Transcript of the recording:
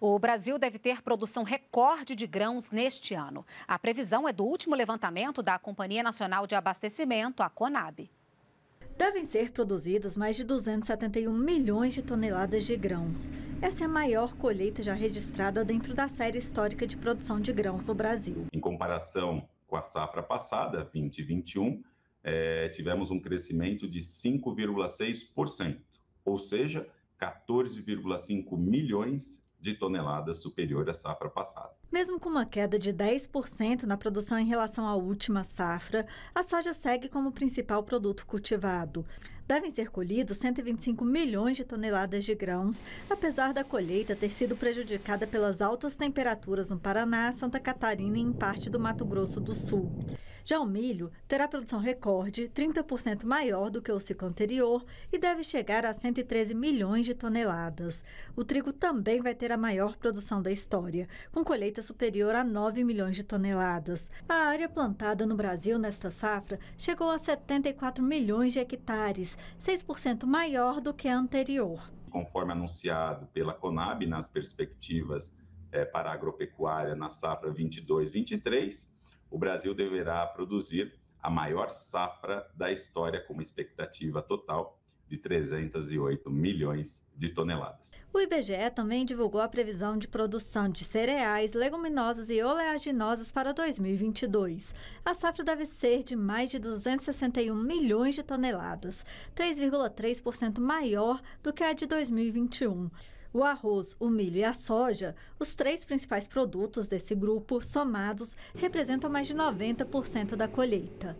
O Brasil deve ter produção recorde de grãos neste ano. A previsão é do último levantamento da Companhia Nacional de Abastecimento, a Conab. Devem ser produzidos mais de 271 milhões de toneladas de grãos. Essa é a maior colheita já registrada dentro da série histórica de produção de grãos no Brasil. Em comparação com a safra passada, 2021, é, eh, tivemos um crescimento de 5,6%, ou seja, 14,5 milhões de toneladas superior à safra passada. Mesmo com uma queda de 10% na produção em relação à última safra, a soja segue como principal produto cultivado. Devem ser colhidos 125 milhões de toneladas de grãos, apesar da colheita ter sido prejudicada pelas altas temperaturas no Paraná, Santa Catarina e em parte do Mato Grosso do Sul. Já o milho terá produção recorde, 30% maior do que o ciclo anterior e deve chegar a 113 milhões de toneladas. O trigo também vai ter a maior produção da história, com colheita superior a 9 milhões de toneladas. A área plantada no Brasil nesta safra chegou a 74 milhões de hectares, 6% maior do que a anterior. Conforme anunciado pela Conab nas perspectivas é, para a agropecuária na safra 22-23, o Brasil deverá produzir a maior safra da história, com uma expectativa total de 308 milhões de toneladas. O IBGE também divulgou a previsão de produção de cereais, leguminosas e oleaginosas para 2022. A safra deve ser de mais de 261 milhões de toneladas, 3,3% maior do que a de 2021. O arroz, o milho e a soja, os três principais produtos desse grupo, somados, representam mais de 90% da colheita.